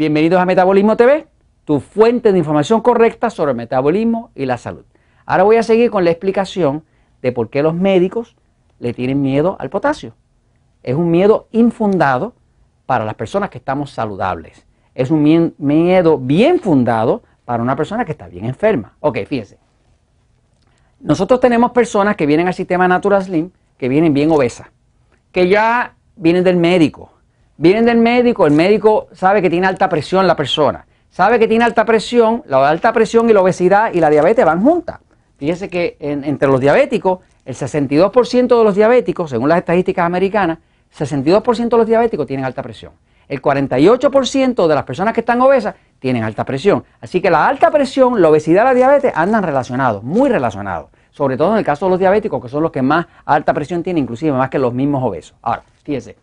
Bienvenidos a Metabolismo TV, tu fuente de información correcta sobre el metabolismo y la salud. Ahora voy a seguir con la explicación de por qué los médicos le tienen miedo al potasio. Es un miedo infundado para las personas que estamos saludables. Es un miedo bien fundado para una persona que está bien enferma. Ok, fíjense. Nosotros tenemos personas que vienen al sistema Natural Slim que vienen bien obesas, que ya vienen del médico, Vienen del médico, el médico sabe que tiene alta presión la persona. Sabe que tiene alta presión, la alta presión y la obesidad y la diabetes van juntas. Fíjese que entre los diabéticos, el 62% de los diabéticos, según las estadísticas americanas, 62% de los diabéticos tienen alta presión. El 48% de las personas que están obesas tienen alta presión. Así que la alta presión, la obesidad y la diabetes andan relacionados, muy relacionados. Sobre todo en el caso de los diabéticos, que son los que más alta presión tienen, inclusive más que los mismos obesos. Ahora, fíjese.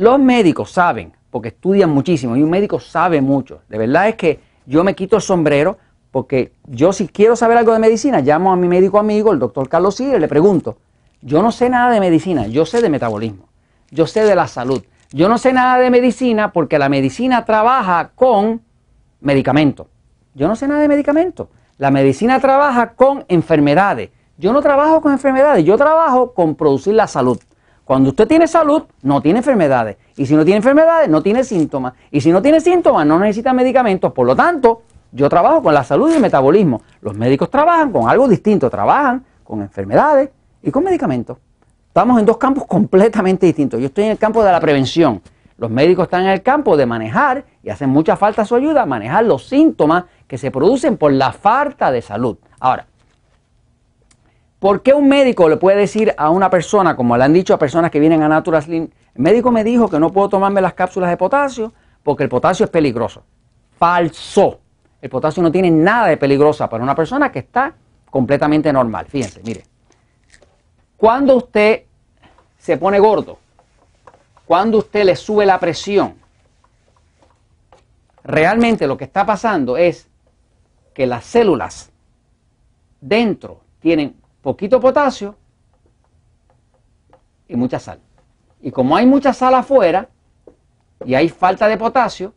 Los médicos saben, porque estudian muchísimo y un médico sabe mucho. De verdad es que yo me quito el sombrero porque yo si quiero saber algo de medicina, llamo a mi médico amigo, el doctor Carlos Sigue, y le pregunto. Yo no sé nada de medicina, yo sé de metabolismo, yo sé de la salud. Yo no sé nada de medicina porque la medicina trabaja con medicamentos. Yo no sé nada de medicamentos. La medicina trabaja con enfermedades. Yo no trabajo con enfermedades, yo trabajo con producir la salud. Cuando usted tiene salud, no tiene enfermedades. Y si no tiene enfermedades, no tiene síntomas. Y si no tiene síntomas, no necesita medicamentos. Por lo tanto, yo trabajo con la salud y el metabolismo. Los médicos trabajan con algo distinto. Trabajan con enfermedades y con medicamentos. Estamos en dos campos completamente distintos. Yo estoy en el campo de la prevención. Los médicos están en el campo de manejar, y hacen mucha falta su ayuda, manejar los síntomas que se producen por la falta de salud. Ahora, ¿Por qué un médico le puede decir a una persona, como le han dicho a personas que vienen a Natural Slim, el médico me dijo que no puedo tomarme las cápsulas de potasio porque el potasio es peligroso? Falso. El potasio no tiene nada de peligroso para una persona que está completamente normal. Fíjense, mire. Cuando usted se pone gordo, cuando usted le sube la presión, realmente lo que está pasando es que las células dentro tienen poquito potasio y mucha sal. Y como hay mucha sal afuera y hay falta de potasio,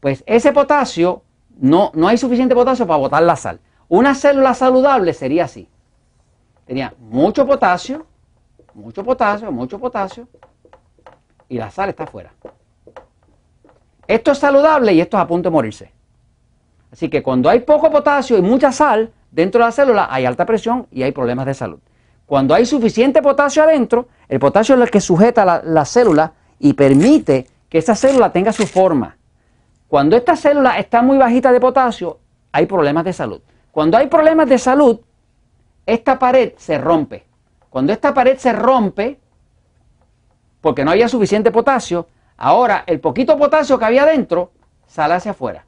pues ese potasio, no, no hay suficiente potasio para botar la sal. Una célula saludable sería así. Tenía mucho potasio, mucho potasio, mucho potasio y la sal está afuera. Esto es saludable y esto es a punto de morirse. Así que cuando hay poco potasio y mucha sal, Dentro de la célula hay alta presión y hay problemas de salud. Cuando hay suficiente potasio adentro, el potasio es el que sujeta la, célula y permite que esa célula tenga su forma. Cuando esta célula está muy bajita de potasio, hay problemas de salud. Cuando hay problemas de salud, esta pared se rompe. Cuando esta pared se rompe, porque no había suficiente potasio, ahora el poquito potasio que había adentro sale hacia afuera.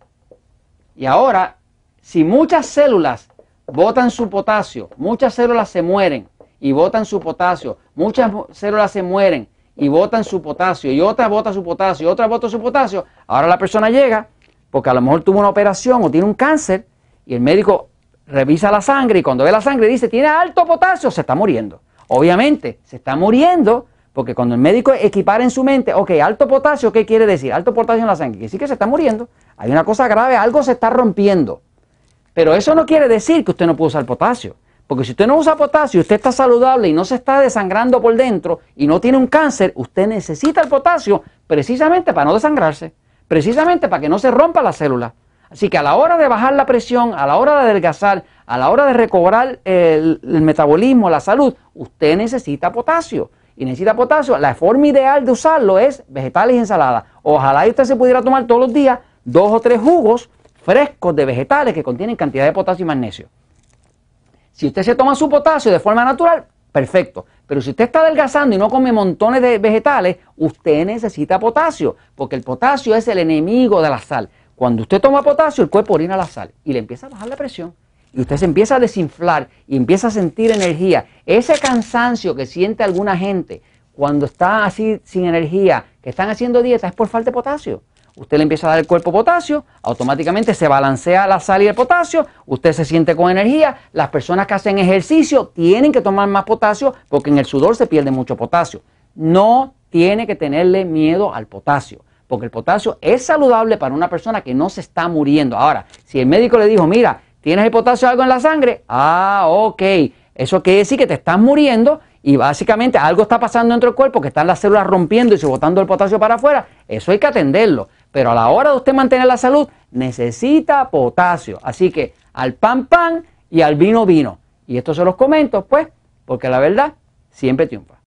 Y ahora, si muchas células botan su potasio, muchas células se mueren y botan su potasio, muchas células se mueren y botan su potasio, y otra bota su potasio, y otra bota su potasio, ahora la persona llega porque a lo mejor tuvo una operación o tiene un cáncer y el médico revisa la sangre y cuando ve la sangre dice, tiene alto potasio, se está muriendo. Obviamente, se está muriendo porque cuando el médico equipara en su mente, ok, alto potasio, ¿qué quiere decir? Alto potasio en la sangre, y sí que se está muriendo. Hay una cosa grave, algo se está rompiendo. Pero eso no quiere decir que usted no puede usar potasio. Porque si usted no usa potasio, usted está saludable y no se está desangrando por dentro y no tiene un cáncer, usted necesita el potasio precisamente para no desangrarse, precisamente para que no se rompa la célula. Así que a la hora de bajar la presión, a la hora de adelgazar, a la hora de recobrar el, metabolismo, la salud, usted necesita potasio. Y necesita potasio. La forma ideal de usarlo es vegetales y ensaladas. Ojalá usted se pudiera tomar todos los días dos o tres jugos frescos de vegetales que contienen cantidad de potasio y magnesio. Si usted se toma su potasio de forma natural, perfecto. Pero si usted está adelgazando y no come montones de vegetales, usted necesita potasio, porque el potasio es el enemigo de la sal. Cuando usted toma potasio, el cuerpo orina la sal y le empieza a bajar la presión. Y usted se empieza a desinflar y empieza a sentir energía. Ese cansancio que siente alguna gente cuando está así sin energía, que están haciendo dieta, es por falta de potasio. Usted le empieza a dar el cuerpo potasio, automáticamente se balancea la sal y el potasio, usted se siente con energía, las personas que hacen ejercicio tienen que tomar más potasio porque en el sudor se pierde mucho potasio. No tiene que tenerle miedo al potasio, porque el potasio es saludable para una persona que no se está muriendo. Ahora, si el médico le dijo, mira, tienes el potasio algo en la sangre, ah, ok, eso quiere decir que te estás muriendo y básicamente algo está pasando dentro del cuerpo que están las células rompiendo y botando el potasio para afuera, eso hay que atenderlo. Pero a la hora de usted mantener la salud, necesita potasio. Así que al pan, pan y al vino, vino. Y esto se los comento, pues, porque la verdad siempre triunfa.